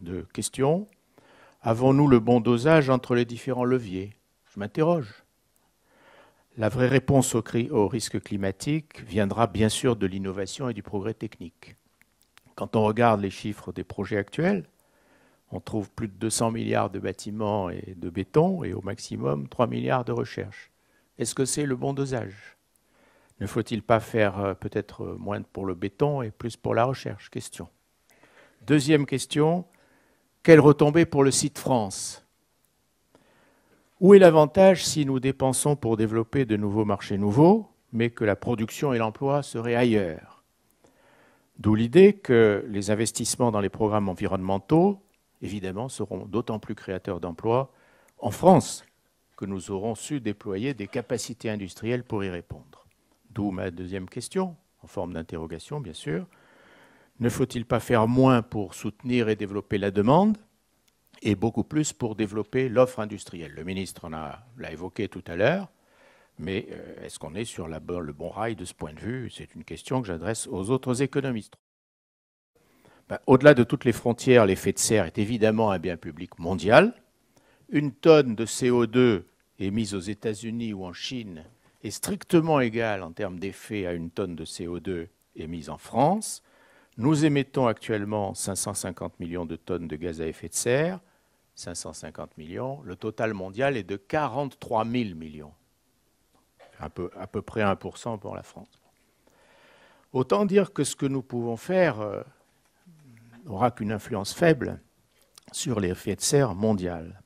de questions. Avons-nous le bon dosage entre les différents leviers Je m'interroge. La vraie réponse au, risque climatique viendra bien sûr de l'innovation et du progrès technique. Quand on regarde les chiffres des projets actuels, on trouve plus de 200 milliards de bâtiments et de béton et au maximum 3 milliards de recherches. Est-ce que c'est le bon dosage Ne faut-il pas faire euh, peut-être euh, moins pour le béton et plus pour la recherche Question. Deuxième question, quelle retombée pour le site France Où est l'avantage si nous dépensons pour développer de nouveaux marchés nouveaux, mais que la production et l'emploi seraient ailleurs D'où l'idée que les investissements dans les programmes environnementaux, évidemment, seront d'autant plus créateurs d'emplois en France que nous aurons su déployer des capacités industrielles pour y répondre. D'où ma deuxième question, en forme d'interrogation, bien sûr ne faut-il pas faire moins pour soutenir et développer la demande et beaucoup plus pour développer l'offre industrielle Le ministre l'a évoqué tout à l'heure, mais euh, est-ce qu'on est sur la, le bon rail de ce point de vue C'est une question que j'adresse aux autres économistes. Ben, au-delà de toutes les frontières, l'effet de serre est évidemment un bien public mondial. Une tonne de CO2 émise aux États-Unis ou en Chine est strictement égale en termes d'effet à une tonne de CO2 émise en France. Nous émettons actuellement 550 millions de tonnes de gaz à effet de serre, 550 millions. Le total mondial est de 43 000 millions, à peu près 1% pour la France. Autant dire que ce que nous pouvons faire euh, n'aura qu'une influence faible sur l'effet de serre mondial.